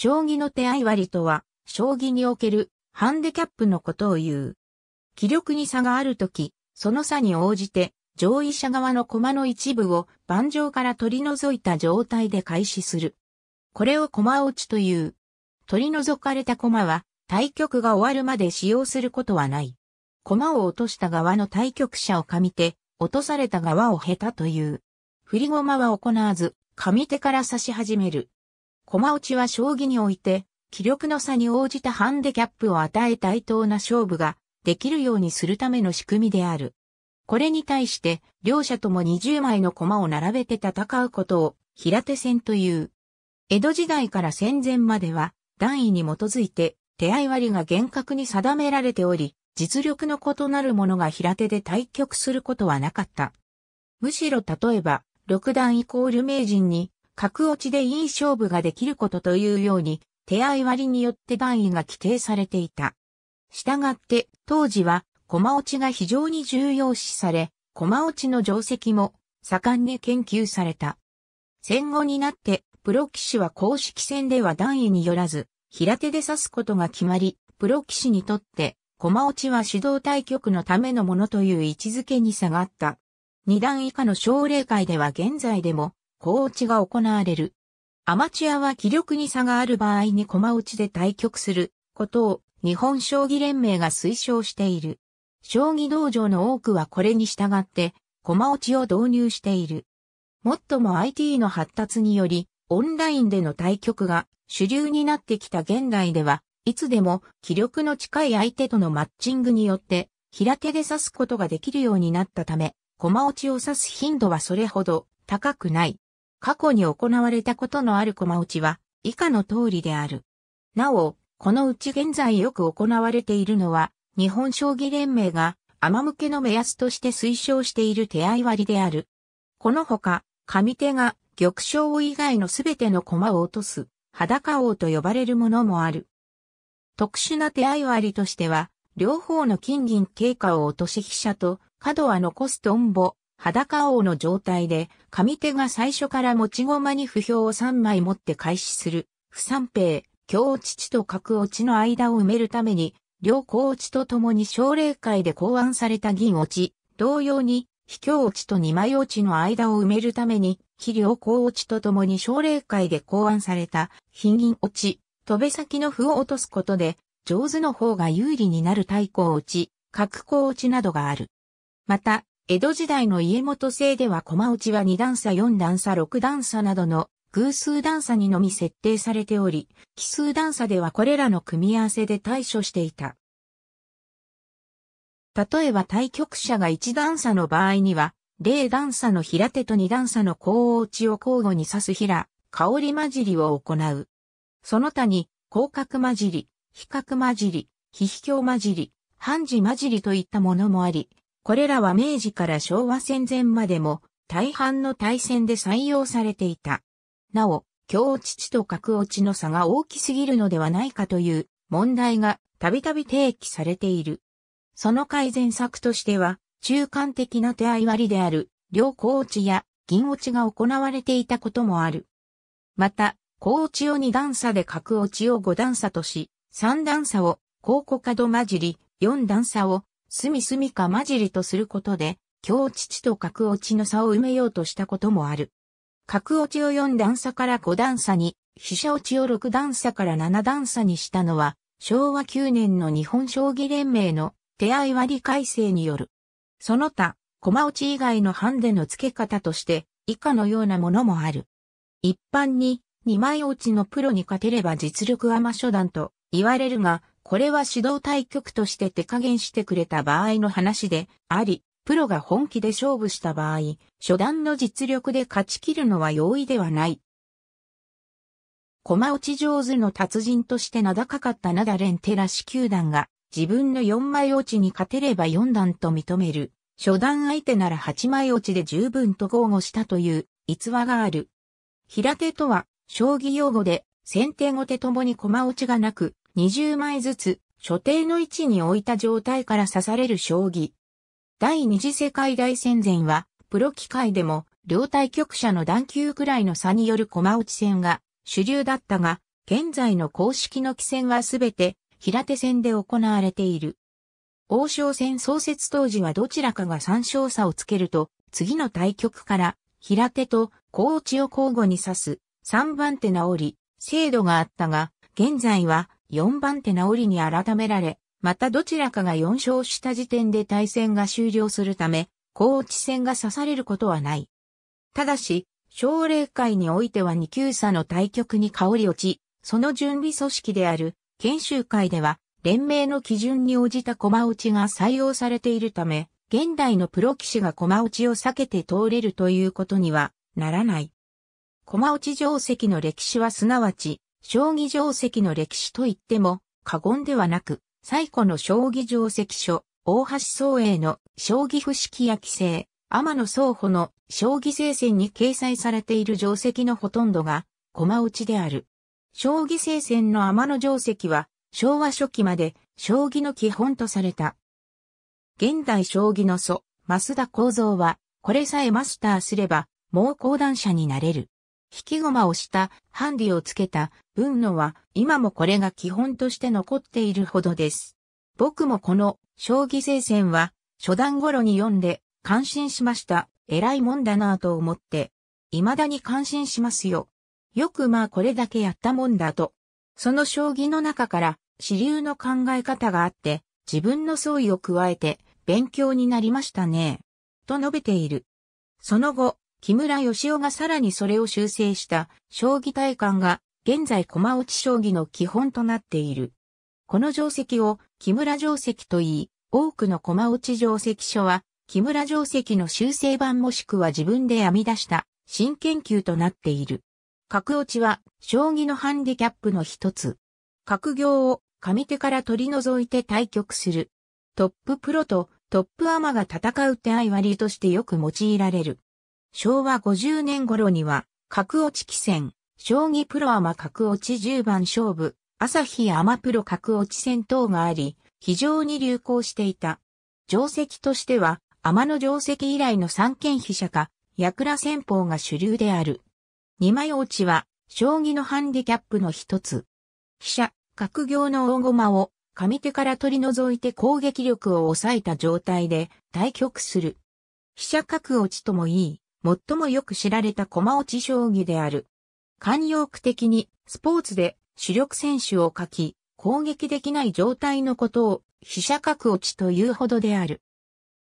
将棋の手合割とは、将棋におけるハンデキャップのことを言う。気力に差があるとき、その差に応じて、上位者側の駒の一部を盤上から取り除いた状態で開始する。これを駒落ちという。取り除かれた駒は、対局が終わるまで使用することはない。駒を落とした側の対局者を上手、落とされた側を下手という。振り駒は行わず、上手から差し始める。駒落ちは将棋において、気力の差に応じたハンデキャップを与え対等な勝負ができるようにするための仕組みである。これに対して、両者とも20枚の駒を並べて戦うことを平手戦という。江戸時代から戦前までは、段位に基づいて手合割が厳格に定められており、実力の異なる者が平手で対局することはなかった。むしろ例えば、六段イコール名人に格落ちでいい勝負ができることというように、手合割によって段位が規定されていた。したがって、当時は、駒落ちが非常に重要視され、駒落ちの定石も、盛んに研究された。戦後になって、プロ棋士は公式戦では段位によらず、平手で指すことが決まり、プロ棋士にとって、駒落ちは指導対局のためのものという位置づけに下がった。二段以下の奨励会では現在でも、小落ちが行われる。アマチュアは気力に差がある場合に駒落ちで対局することを日本将棋連盟が推奨している。将棋道場の多くはこれに従って駒落ちを導入している。もっとも IT の発達によりオンラインでの対局が主流になってきた現代ではいつでも気力の近い相手とのマッチングによって平手で指すことができるようになったため、駒落ちを指す頻度はそれほど高くない。過去に行われたことのある駒打ちは、以下の通りである。なお、このうち現在よく行われているのは、日本将棋連盟が、天向けの目安として推奨している手合割である。このほか、上手が玉将以外のすべての駒を落とす、裸王と呼ばれるものもある。特殊な手合割としては、両方の金銀経過を落とし飛車と角は残すトンボ、裸王の状態で、上手が最初から持ち駒に不評を3枚持って開始する、不三平、強落ちと角落ちの間を埋めるために、両高落ちと共に奨励会で考案された銀落ち、同様に、卑怯落ちと二枚落ちの間を埋めるために、肥料高落ちと共に奨励会で考案された、貧銀落ち、飛べ先の歩を落とすことで、上手の方が有利になる対抗落ち、角高落ちなどがある。また、江戸時代の家元制では駒落ちは2段差4段差6段差などの偶数段差にのみ設定されており、奇数段差ではこれらの組み合わせで対処していた。例えば対局者が1段差の場合には、0段差の平手と2段差の高落ちを交互に指す平、香り混じりを行う。その他に、広角混じり、比較混じり、非比興混じり、判事混じりといったものもあり、これらは明治から昭和戦前までも大半の大戦で採用されていた。なお、京落ちと角落ちの差が大きすぎるのではないかという問題がたびたび提起されている。その改善策としては、中間的な手合い割りである、両高落ちや銀落ちが行われていたこともある。また、高落ちを二段差で角落ちを五段差とし、三段差を高古角混じり、四段差を隅みか混じりとすることで、強地と角落ちの差を埋めようとしたこともある。角落ちを4段差から5段差に、飛車落ちを6段差から7段差にしたのは、昭和9年の日本将棋連盟の手合割改正による。その他、駒落ち以外のハンデの付け方として、以下のようなものもある。一般に、2枚落ちのプロに勝てれば実力は魔初段と言われるが、これは指導対局として手加減してくれた場合の話であり、プロが本気で勝負した場合、初段の実力で勝ち切るのは容易ではない。駒落ち上手の達人として名高かったナダレン・テラシ球団が、自分の4枚落ちに勝てれば4段と認める、初段相手なら8枚落ちで十分と豪語したという逸話がある。平手とは、将棋用語で、先手後手ともに駒落ちがなく、20枚ずつ、所定の位置に置いた状態から刺される将棋。第二次世界大戦前は、プロ機械でも、両対局者の段級くらいの差による駒落ち戦が主流だったが、現在の公式の棋戦はすべて平手戦で行われている。王将戦創設当時はどちらかが参照差をつけると、次の対局から平手と高落ちを交互に指す3番手直り、制度があったが、現在は4番手直りに改められ、またどちらかが4勝した時点で対戦が終了するため、高知戦が指されることはない。ただし、奨励会においては2級差の対局に香り落ち、その準備組織である研修会では、連盟の基準に応じた駒落ちが採用されているため、現代のプロ騎士が駒落ちを避けて通れるということにはならない。駒落ち定石の歴史はすなわち、将棋定石の歴史といっても過言ではなく、最古の将棋定石書、大橋宗英の将棋不式や規制、天野宗保の将棋聖戦に掲載されている定石のほとんどが駒落ちである。将棋聖戦の天野定石は昭和初期まで将棋の基本とされた。現代将棋の祖、増田幸三は、これさえマスターすれば、もう講談者になれる。引き駒をしたハンディをつけた文野は今もこれが基本として残っているほどです。僕もこの将棋聖戦は初段頃に読んで感心しました。偉いもんだなぁと思って、未だに感心しますよ。よくまあこれだけやったもんだと。その将棋の中から支流の考え方があって、自分の創意を加えて勉強になりましたね。と述べている。その後、木村義雄がさらにそれを修正した将棋体感が現在駒落ち将棋の基本となっている。この定石を木村定石といい、多くの駒落ち定石書は木村定石の修正版もしくは自分で編み出した新研究となっている。角落ちは将棋のハンディキャップの一つ。角行を上手から取り除いて対局する。トッププロとトップアマが戦う手合割としてよく用いられる。昭和50年頃には、格落ち棋戦、将棋プロアマ格落ち10番勝負、朝日アマプロ格落ち戦等があり、非常に流行していた。定石としては、天の定石以来の三権飛車か、クラ戦法が主流である。二枚落ちは、将棋のハンディキャップの一つ。飛車、角行の大駒を、上手から取り除いて攻撃力を抑えた状態で、対局する。飛車角落ちともいい。最もよく知られた駒落ち将棋である。慣用句的にスポーツで主力選手を書き、攻撃できない状態のことを飛車角落ちというほどである。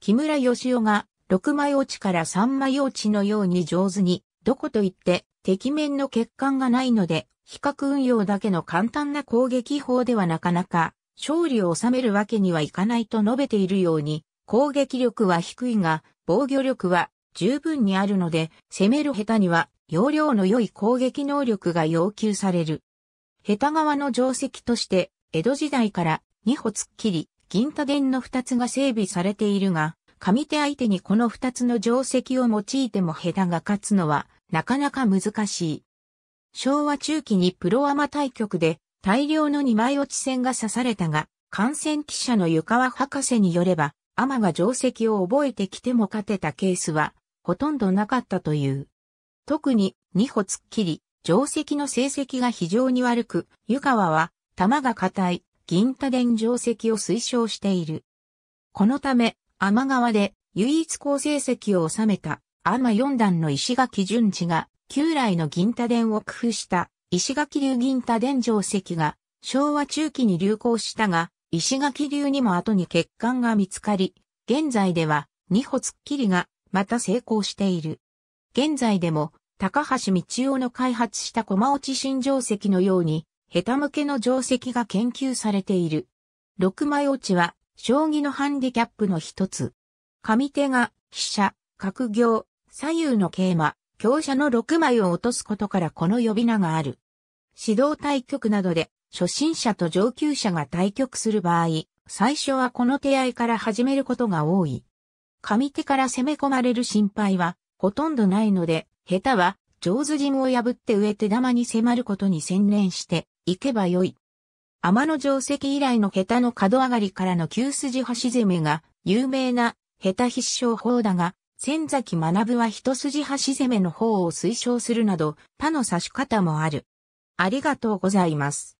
木村義雄が6枚落ちから3枚落ちのように上手に、どこといって敵面の欠陥がないので、比較運用だけの簡単な攻撃法ではなかなか勝利を収めるわけにはいかないと述べているように、攻撃力は低いが、防御力は十分にあるので、攻める下手には容量の良い攻撃能力が要求される。下手側の定石として、江戸時代から二歩突っ切り、銀太殿の二つが整備されているが、上手相手にこの二つの定石を用いても下手が勝つのは、なかなか難しい。昭和中期にプロアマ対局で大量の二枚落ち線が刺されたが、感染記者の湯川博士によれば、アマが定石を覚えてきても勝てたケースはほとんどなかったという。特に、二歩突っ切り、定石の成績が非常に悪く、湯川は、玉が硬い、銀多田定石を推奨している。このため、天川で唯一好成績を収めた、天四段の石垣順地が、旧来の銀多田を工夫した石垣流銀多田定石が、昭和中期に流行したが、石垣流にも後に欠陥が見つかり、現在では、二歩突っ切りがまた成功している。現在でも、高橋道夫の開発した駒落ち新定石のように、ヘタ向けの定石が研究されている。六枚落ちは、将棋のハンディキャップの一つ。上手が、飛車、角行、左右の桂馬、強者の6枚を落とすことからこの呼び名がある。指導対局などで、初心者と上級者が対局する場合、最初はこの手合いから始めることが多い。上手から攻め込まれる心配はほとんどないので、下手は上手陣を破って上手玉に迫ることに専念していけばよい。天の定石以来の下手の角上がりからの急筋端攻めが有名な下手必勝法だが、千崎学は一筋端攻めの方を推奨するなど他の指し方もある。ありがとうございます。